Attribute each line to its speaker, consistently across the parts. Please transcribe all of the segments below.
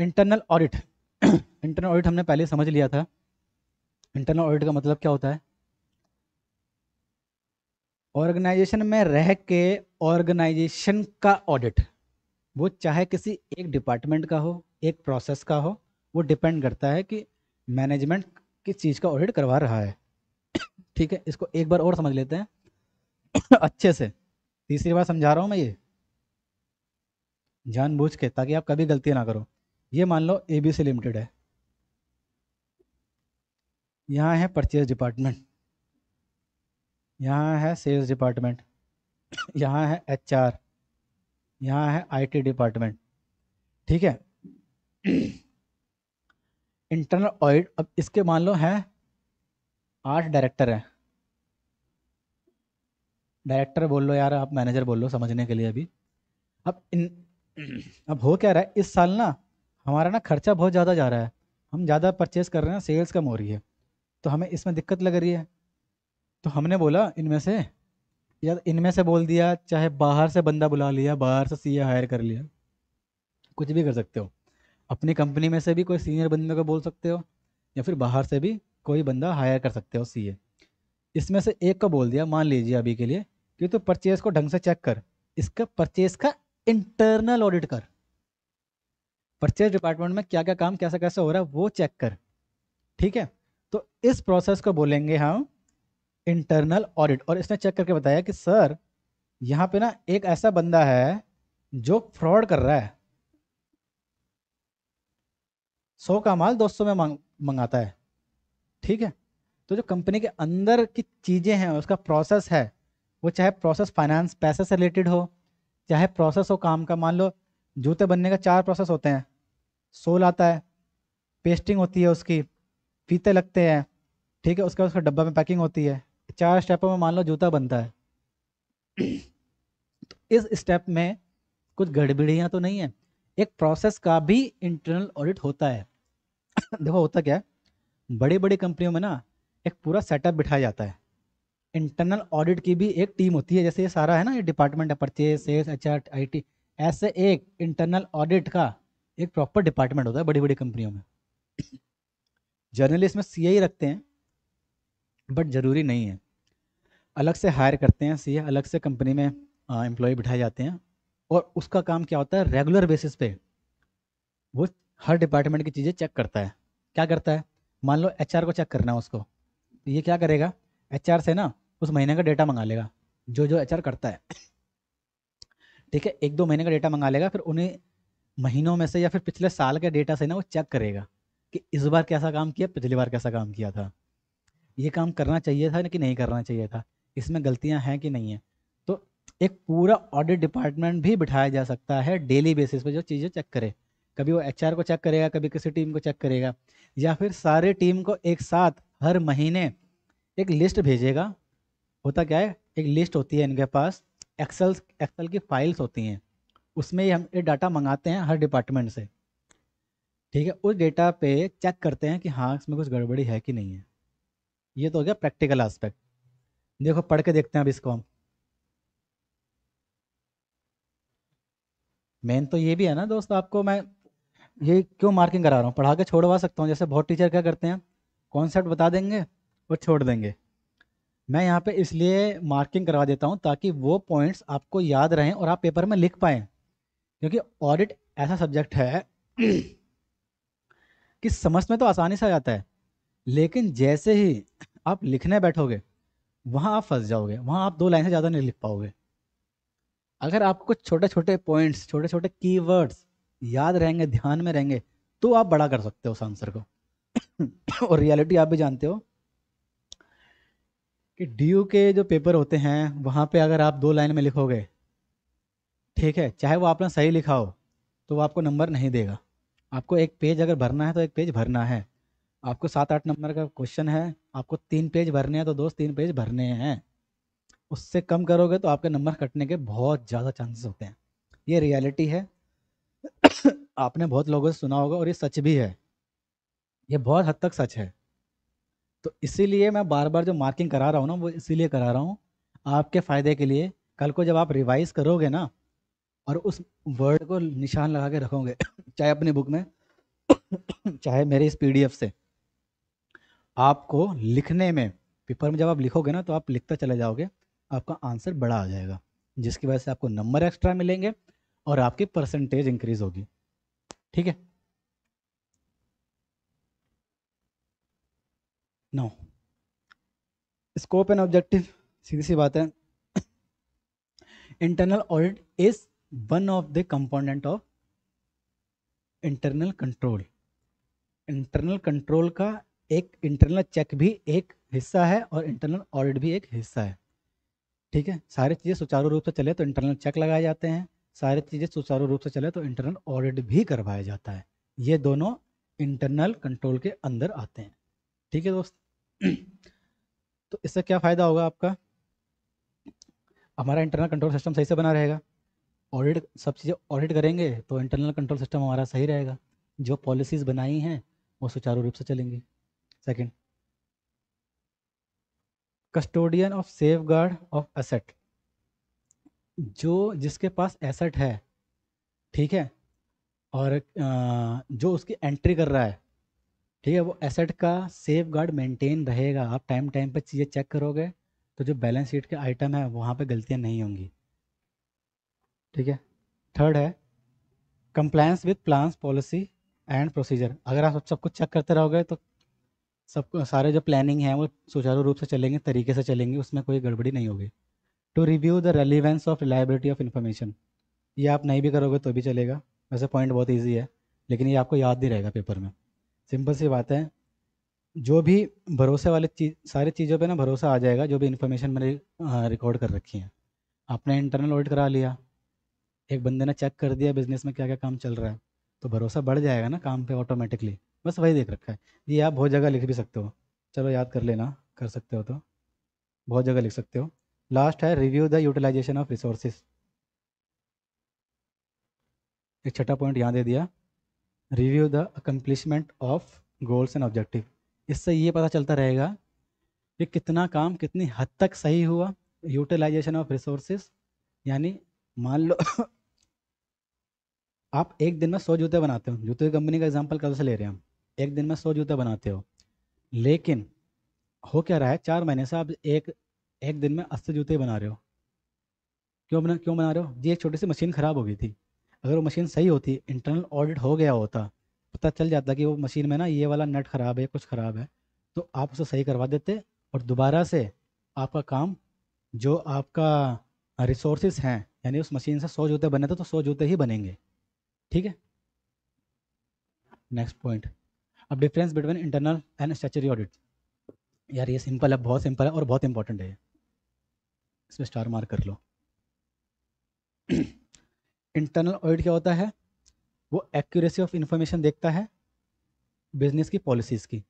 Speaker 1: internal audit internal audit हमने पहले समझ लिया था इंटरनल ऑडिट का मतलब क्या होता है ऑर्गेनाइजेशन में रह के ऑर्गेनाइजेशन का ऑडिट वो चाहे किसी एक डिपार्टमेंट का हो एक प्रोसेस का हो वो डिपेंड करता है कि मैनेजमेंट किस चीज़ का ऑडिट करवा रहा है ठीक है इसको एक बार और समझ लेते हैं अच्छे से तीसरी बार समझा रहा हूँ मैं ये जानबूझ के ताकि आप कभी गलती ना करो ये मान लो ए बी सी लिमिटेड है यहाँ है परचेज डिपार्टमेंट यहाँ है सेल्स डिपार्टमेंट यहाँ है एच आर यहाँ है आईटी डिपार्टमेंट ठीक है इंटरनल ऑडिट अब इसके मान लो है आठ डायरेक्टर हैं डायरेक्टर बोल लो यार आप मैनेजर बोल लो समझने के लिए अभी अब इन अब हो क्या रहा है इस साल ना हमारा ना खर्चा बहुत ज़्यादा जा रहा है हम ज़्यादा परचेस कर रहे हैं सेल्स कम हो रही है तो हमें इसमें दिक्कत लग रही है तो हमने बोला इनमें से या इनमें से बोल दिया चाहे बाहर से बंदा बुला लिया बाहर से सीए हायर कर लिया कुछ भी कर सकते हो अपनी कंपनी में से भी कोई सीनियर बंदे को बोल सकते हो या फिर बाहर से भी कोई बंदा हायर कर सकते हो सीए इसमें से एक को बोल दिया मान लीजिए अभी के लिए कि तो परचेज़ को ढंग से चेक कर इसका परचेज़ का इंटरनल ऑडिट कर परचेज डिपार्टमेंट में क्या क्या काम कैसा कैसा हो रहा है वो चेक कर ठीक है तो इस प्रोसेस को बोलेंगे हम इंटरनल ऑडिट और इसने चेक करके बताया कि सर यहाँ पे ना एक ऐसा बंदा है जो फ्रॉड कर रहा है सौ का माल दो सौ में मांग मंगाता है ठीक है तो जो कंपनी के अंदर की चीज़ें हैं उसका प्रोसेस है वो चाहे प्रोसेस फाइनेंस पैसे से रिलेटेड हो चाहे प्रोसेस हो काम का मान लो जूते बनने का चार प्रोसेस होते हैं सोल आता है पेस्टिंग होती है उसकी फीते लगते हैं ठीक है उसके बाद उसका डब्बा में पैकिंग होती है चार स्टेपों में मान लो जूता बनता है तो इस स्टेप में कुछ गड़बड़ियाँ तो नहीं है एक प्रोसेस का भी इंटरनल ऑडिट होता है देखो होता क्या है बड़ी बड़ी कंपनियों में ना एक पूरा सेटअप बिठाया जाता है इंटरनल ऑडिट की भी एक टीम होती है जैसे ये सारा है ना ये डिपार्टमेंट है purchase sales H R I T ऐसे एक इंटरनल ऑडिट का एक प्रॉपर डिपार्टमेंट होता है बड़ी बड़ी कंपनियों में जर्नलिस्ट में सी रखते हैं बट ज़रूरी नहीं है अलग से हायर करते हैं सी अलग से कंपनी में एम्प्लॉय बिठाए जाते हैं और उसका काम क्या होता है रेगुलर बेसिस पे वो हर डिपार्टमेंट की चीज़ें चेक करता है क्या करता है मान लो एच को चेक करना है उसको तो ये क्या करेगा एच से ना उस महीने का डेटा मंगा लेगा जो जो एच करता है ठीक है एक दो महीने का डेटा मंगा लेगा फिर उन्हें महीनों में से या फिर पिछले साल के डेटा से ना वो चेक करेगा कि इस बार कैसा काम किया पिछली बार कैसा काम किया था ये काम करना चाहिए था कि नहीं करना चाहिए था इसमें गलतियाँ हैं कि नहीं है तो एक पूरा ऑडिट डिपार्टमेंट भी बिठाया जा सकता है डेली बेसिस पर जो चीज़ें चेक करे कभी वो एच को चेक करेगा कभी किसी टीम को चेक करेगा या फिर सारे टीम को एक साथ हर महीने एक लिस्ट भेजेगा होता क्या है एक लिस्ट होती है इनके पास एक्सेल एक्सेल की फाइल्स होती हैं उसमें ही हम ये डाटा मंगाते हैं हर डिपार्टमेंट से ठीक है उस डेटा पे चेक करते हैं कि हाँ इसमें कुछ गड़बड़ी है कि नहीं है ये तो हो गया प्रैक्टिकल एस्पेक्ट देखो पढ़ के देखते हैं अब इसको हम मेन तो ये भी है ना दोस्त आपको मैं ये क्यों मार्किंग करा रहा हूँ पढ़ा के छोड़वा सकता हूँ जैसे बहुत टीचर क्या करते हैं कॉन्सेप्ट बता देंगे और छोड़ देंगे मैं यहाँ पे इसलिए मार्किंग करवा देता हूँ ताकि वो पॉइंट्स आपको याद रहें और आप पेपर में लिख पाएँ क्योंकि ऑडिट ऐसा सब्जेक्ट है कि समझ में तो आसानी से आ जाता है लेकिन जैसे ही आप लिखने बैठोगे वहाँ आप फंस जाओगे वहाँ आप दो लाइन से ज़्यादा नहीं लिख पाओगे अगर आपको कुछ छोटे छोटे पॉइंट्स छोटे छोटे की याद रहेंगे ध्यान में रहेंगे तो आप बड़ा कर सकते हो उस आंसर को और रियलिटी आप भी जानते हो कि डी के जो पेपर होते हैं वहाँ पे अगर आप दो लाइन में लिखोगे ठीक है चाहे वो आपने सही लिखा हो तो वो आपको नंबर नहीं देगा आपको एक पेज अगर भरना है तो एक पेज भरना है आपको सात आठ नंबर का क्वेश्चन है आपको तीन पेज भरने हैं तो दोस्त तीन पेज भरने हैं उससे कम करोगे तो आपके नंबर कटने के बहुत ज़्यादा चांसेस होते हैं ये रियलिटी है आपने बहुत लोगों से सुना होगा और ये सच भी है ये बहुत हद तक सच है तो इसीलिए मैं बार बार जो मार्किंग करा रहा हूँ ना वो इसीलिए करा रहा हूँ आपके फ़ायदे के लिए कल को जब आप रिवाइज़ करोगे ना और उस वर्ड को निशान लगा के रखोगे चाहे अपनी बुक में चाहे मेरे इस पी से आपको लिखने में पेपर में जब आप लिखोगे ना तो आप लिखता चले जाओगे आपका आंसर बड़ा आ जाएगा जिसकी वजह से आपको नंबर एक्स्ट्रा मिलेंगे और आपकी परसेंटेज इंक्रीज होगी ठीक है नो स्कोप एंड ऑब्जेक्टिव सीधी सी बात है internal audit is one of the component of internal control internal control का एक इंटरनल चेक भी एक हिस्सा है और इंटरनल ऑडिट भी एक हिस्सा है ठीक है सारी चीज़ें सुचारू रूप से चले तो इंटरनल चेक लगाए जाते हैं सारी चीज़ें सुचारू रूप से चले तो इंटरनल ऑडिट भी करवाया जाता है ये दोनों इंटरनल कंट्रोल के अंदर आते हैं ठीक है दोस्त तो इससे क्या फ़ायदा होगा आपका हमारा इंटरनल कंट्रोल सिस्टम सही से बना रहेगा ऑडिट सब चीज़ें ऑडिट करेंगे तो इंटरनल कंट्रोल सिस्टम हमारा सही रहेगा जो पॉलिसीज़ बनाई हैं वो सुचारू रूप से चलेंगी second custodian of safeguard of asset जो जिसके पास एसेट है ठीक है और जो उसकी एंट्री कर रहा है ठीक है वो एसेट का सेफ गार्ड मेनटेन रहेगा आप टाइम टाइम पर चीज़ें चेक करोगे तो जो बैलेंस शीट के आइटम है वहाँ पे गलतियाँ नहीं होंगी ठीक है थर्ड है compliance with plans policy and procedure अगर आप सब सब कुछ चेक करते रहोगे तो सब सारे जो प्लानिंग है वो सुचारू रूप से चलेंगे तरीके से चलेंगे उसमें कोई गड़बड़ी नहीं होगी to review the relevance of reliability of information ये आप नहीं भी करोगे तो भी चलेगा वैसे पॉइंट बहुत ईजी है लेकिन ये आपको याद नहीं रहेगा पेपर में सिंपल सी बात है जो भी भरोसे वाले चीज सारी चीज़ों पे ना भरोसा आ जाएगा जो भी इन्फॉर्मेशन मैंने रिकॉर्ड कर रखी है आपने इंटरनल ऑडिट करा लिया एक बंदे ने चेक कर दिया बिजनेस में क्या क्या काम चल रहा है तो भरोसा बढ़ जाएगा ना काम पे ऑटोमेटिकली बस वही देख रखा है ये आप बहुत जगह लिख भी सकते हो चलो याद कर लेना कर सकते हो तो बहुत जगह लिख सकते हो लास्ट है review the utilization of resources एक छठा पॉइंट यहाँ दे दिया review the accomplishment of goals and objective इससे ये पता चलता रहेगा कि कितना काम कितनी हद तक सही हुआ यूटिलाइजेशन ऑफ रिसोर्सेज यानी मान लो आप एक दिन में सौ जूते बनाते हो जूते की कंपनी का एग्जाम्पल कल से ले रहे हैं हम एक दिन में सौ जूते बनाते हो लेकिन हो क्या रहा है चार महीने से आप एक एक दिन में अस्सी जूते बना रहे हो क्यों बना क्यों बना रहे हो जी एक छोटी सी मशीन ख़राब हो गई थी अगर वो मशीन सही होती इंटरनल ऑडिट हो गया होता पता चल जाता कि वो मशीन में ना ये वाला नट ख़राब है कुछ ख़राब है तो आप उसे सही करवा देते और दोबारा से आपका काम जो आपका रिसोर्स हैं यानी उस मशीन से सौ जूते बने थे तो सौ जूते ही बनेंगे ठीक है नेक्स्ट पॉइंट अब difference between internal and statutory audit यार ये सिंपल है बहुत सिंपल है और बहुत इंपॉर्टेंट है इसमें स्टार मार्क कर लो इंटरनल ऑडिट क्या होता है वो एक्यूरेसी ऑफ इंफॉर्मेशन देखता है बिजनेस की पॉलिसीज़ की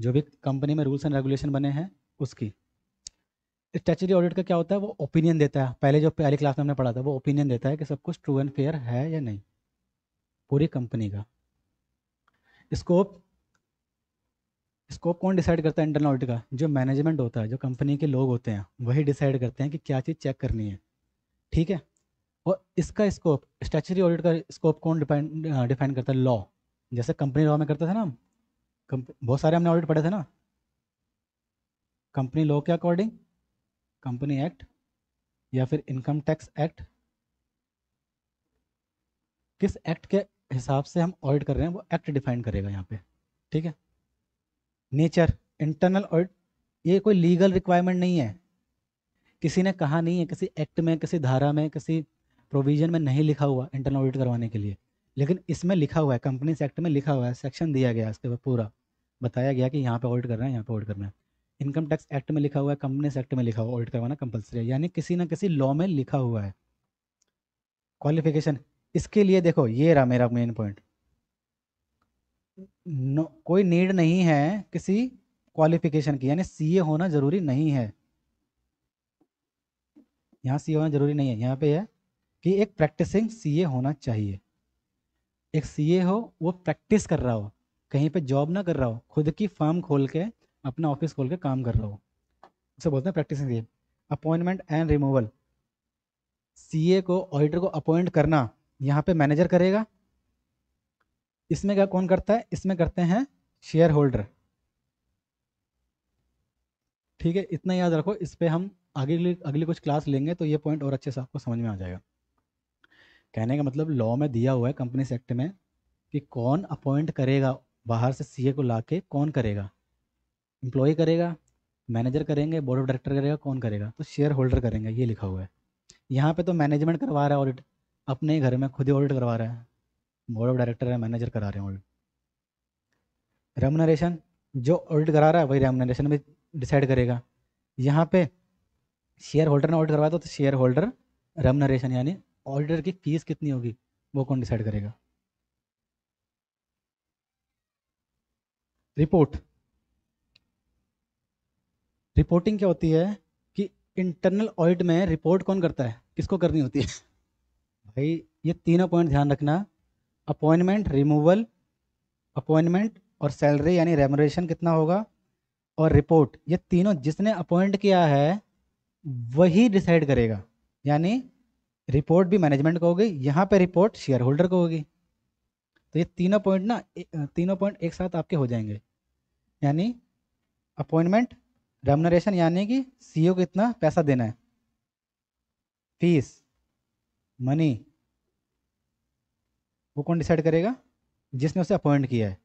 Speaker 1: जो भी कंपनी में रूल्स एंड रेगुलेशन बने हैं उसकी स्टैचरी ऑडिट का क्या होता है वो ओपिनियन देता है पहले जो पहली क्लास में हमने पढ़ा था वो ओपिनियन देता है कि सब कुछ ट्रू एंड फेयर है या नहीं पूरी कंपनी का स्कोप स्कोप कौन डिसाइड करता है इंटरनल ऑडिट का जो मैनेजमेंट होता है जो कंपनी के लोग होते हैं वही डिसाइड करते हैं कि क्या चीज़ चेक करनी है ठीक है और इसका स्कोप स्टैचरी ऑडिट का स्कोप कौन डिपेंड डिफाइन करता है लॉ जैसे कंपनी लॉ में करते थे ना हम बहुत सारे हमने ऑडिट पढ़े थे ना कंपनी लॉ के अकॉर्डिंग कंपनी एक्ट या फिर इनकम टैक्स एक्ट किस एक्ट के हिसाब से हम ऑडिट कर रहे हैं वो एक्ट डिफाइन करेगा यहाँ पे ठीक है नेचर इंटरनल ऑडिट ये कोई लीगल रिक्वायरमेंट नहीं है किसी ने कहा नहीं है किसी एक्ट में किसी धारा में किसी प्रोविजन में नहीं लिखा हुआ इंटरनल ऑडिट करवाने के लिए लेकिन इसमें लिखा हुआ है कंपनी सेक्ट में लिखा हुआ है सेक्शन दिया गया इसके ऊपर पूरा बताया गया कि यहाँ पे ऑडिट करना है यहाँ पे ऑडिट करना है इनकम टैक्स एक्ट में लिखा हुआ है कंपनी सेक्ट में लिखा हुआ ऑडिट करवाना कंपलसरी है यानी किसी ना किसी लॉ में लिखा हुआ है क्वालिफिकेशन इसके लिए देखो ये रहा मेरा मेन पॉइंट नो कोई नीड नहीं है किसी क्वालिफिकेशन की यानी सी होना जरूरी नहीं है यहाँ सीए होना जरूरी नहीं है यहाँ पे है कि एक प्रैक्टिसिंग सीए होना चाहिए एक सीए हो वो प्रैक्टिस कर रहा हो कहीं पे जॉब ना कर रहा हो खुद की फर्म खोल के अपना ऑफिस खोल के काम कर रहा हो उसे बोलते हैं practicing CA appointment and removal CA को ऑडिटर को अपॉइंट करना यहाँ पे मैनेजर करेगा इसमें क्या कौन करता है इसमें करते हैं शेयर होल्डर ठीक है इतना याद रखो इस पर हम आगे अगली कुछ क्लास लेंगे तो ये पॉइंट और अच्छे से आपको समझ में आ जाएगा कहने का मतलब लॉ में दिया हुआ है कंपनी एक्ट में कि कौन अपॉइंट करेगा बाहर से सीए को ला के कौन करेगा एम्प्लॉय करेगा मैनेजर करेंगे बोर्ड ऑफ डायरेक्टर करेगा कौन करेगा तो शेयर होल्डर करेंगे ये लिखा हुआ है यहाँ पे तो मैनेजमेंट करवा रहा है ऑडिट अपने घर में खुद ही ऑडिट करवा रहा है बोर्ड ऑफ डायरेक्टर है मैनेजर करा रहे हैं ऑडिट रेमोनरेशन जो ऑडिट करा रहा है वही रेमोनरेशन भी डिसाइड करेगा यहाँ पे शेयर होल्डर ने ऑडिट करवाया तो, तो शेयर होल्डर रेमोनरेशन यानी ऑडिटर की फीस कितनी होगी वो कौन डिसाइड करेगा रिपोर्ट रिपोर्टिंग क्या होती है कि इंटरनल ऑडिट में रिपोर्ट कौन करता है किसको करनी होती है भाई ये तीनों पॉइंट ध्यान रखना अपॉइंटमेंट रिमूवल अपॉइंटमेंट और सैलरी यानी रेमोरेशन कितना होगा और रिपोर्ट ये तीनों जिसने अपॉइंट किया है वही डिसाइड करेगा यानी रिपोर्ट भी मैनेजमेंट को होगी यहाँ पर रिपोर्ट शेयर होल्डर को होगी तो ये तीनों पॉइंट ना तीनों पॉइंट एक साथ आपके हो जाएंगे यानी अपॉइंटमेंट रेमनरेशन यानी कि सीईओ e को इतना पैसा देना है फीस मनी वो कौन डिसाइड करेगा जिसने उसे अपॉइंट किया है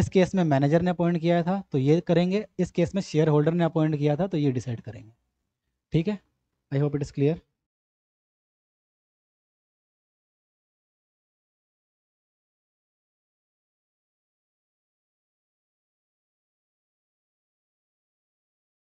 Speaker 1: इस केस में मैनेजर ने अपॉइंट किया था तो ये करेंगे इस केस में शेयर होल्डर ने अपॉइंट किया था तो ये डिसाइड करेंगे ठीक है I hope it is clear